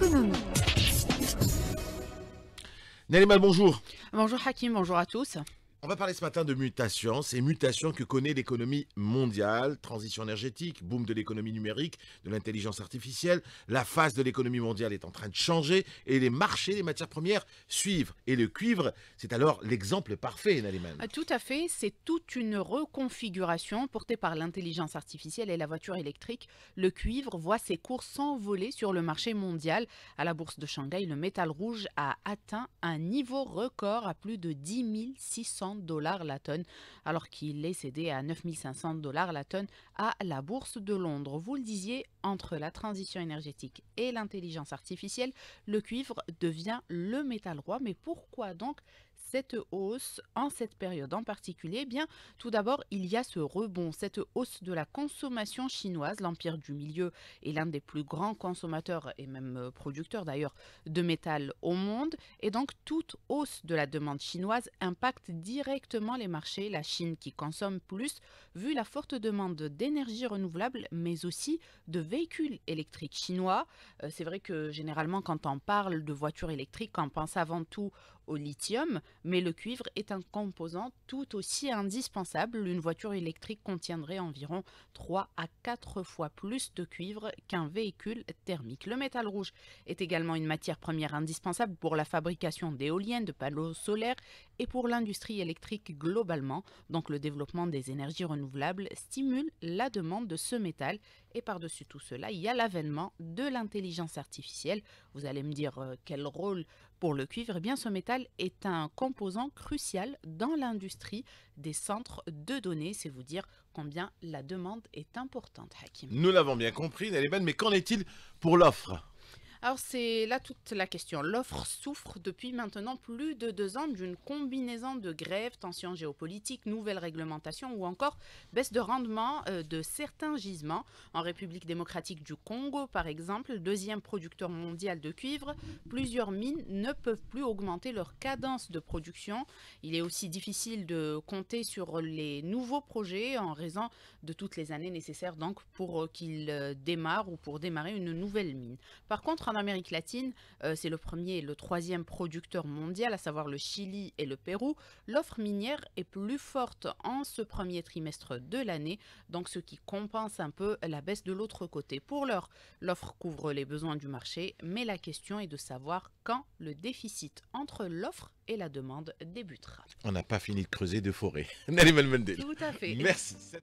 économie. bonjour. Bonjour Hakim, bonjour à tous. On va parler ce matin de mutations, ces mutations que connaît l'économie mondiale, transition énergétique, boom de l'économie numérique, de l'intelligence artificielle, la phase de l'économie mondiale est en train de changer et les marchés des matières premières suivent. Et le cuivre, c'est alors l'exemple parfait, Naliman. Ah, tout à fait, c'est toute une reconfiguration portée par l'intelligence artificielle et la voiture électrique. Le cuivre voit ses cours s'envoler sur le marché mondial. À la bourse de Shanghai, le métal rouge a atteint un niveau record à plus de 10 600 dollars la tonne, alors qu'il est cédé à 9500 dollars la tonne à la Bourse de Londres. Vous le disiez, entre la transition énergétique et l'intelligence artificielle, le cuivre devient le métal roi. Mais pourquoi donc cette hausse en cette période en particulier eh bien, tout d'abord, il y a ce rebond, cette hausse de la consommation chinoise. L'empire du milieu est l'un des plus grands consommateurs et même euh, producteurs d'ailleurs de métal au monde. Et donc, toute hausse de la demande chinoise impacte directement directement les marchés, la Chine qui consomme plus vu la forte demande d'énergie renouvelable mais aussi de véhicules électriques chinois. Euh, c'est vrai que généralement quand on parle de voitures électriques, on pense avant tout au lithium, mais le cuivre est un composant tout aussi indispensable. Une voiture électrique contiendrait environ 3 à 4 fois plus de cuivre qu'un véhicule thermique. Le métal rouge est également une matière première indispensable pour la fabrication d'éoliennes, de panneaux solaires et pour l'industrie électrique globalement. Donc le développement des énergies renouvelables stimule la demande de ce métal et par-dessus tout cela, il y a l'avènement de l'intelligence artificielle. Vous allez me dire euh, quel rôle pour le cuivre, eh bien, ce métal est un composant crucial dans l'industrie des centres de données. C'est vous dire combien la demande est importante, Hakim. Nous l'avons bien compris, Naliban, mais qu'en est-il pour l'offre alors c'est là toute la question. L'offre souffre depuis maintenant plus de deux ans d'une combinaison de grèves, tensions géopolitiques, nouvelles réglementations ou encore baisse de rendement euh, de certains gisements. En République démocratique du Congo, par exemple, deuxième producteur mondial de cuivre, plusieurs mines ne peuvent plus augmenter leur cadence de production. Il est aussi difficile de compter sur les nouveaux projets en raison de toutes les années nécessaires donc pour euh, qu'ils euh, démarrent ou pour démarrer une nouvelle mine. Par contre, en Amérique latine, euh, c'est le premier et le troisième producteur mondial, à savoir le Chili et le Pérou, l'offre minière est plus forte en ce premier trimestre de l'année, donc ce qui compense un peu la baisse de l'autre côté. Pour l'heure, l'offre couvre les besoins du marché, mais la question est de savoir quand le déficit entre l'offre et la demande débutera. On n'a pas fini de creuser de forêt. Tout à fait. Merci.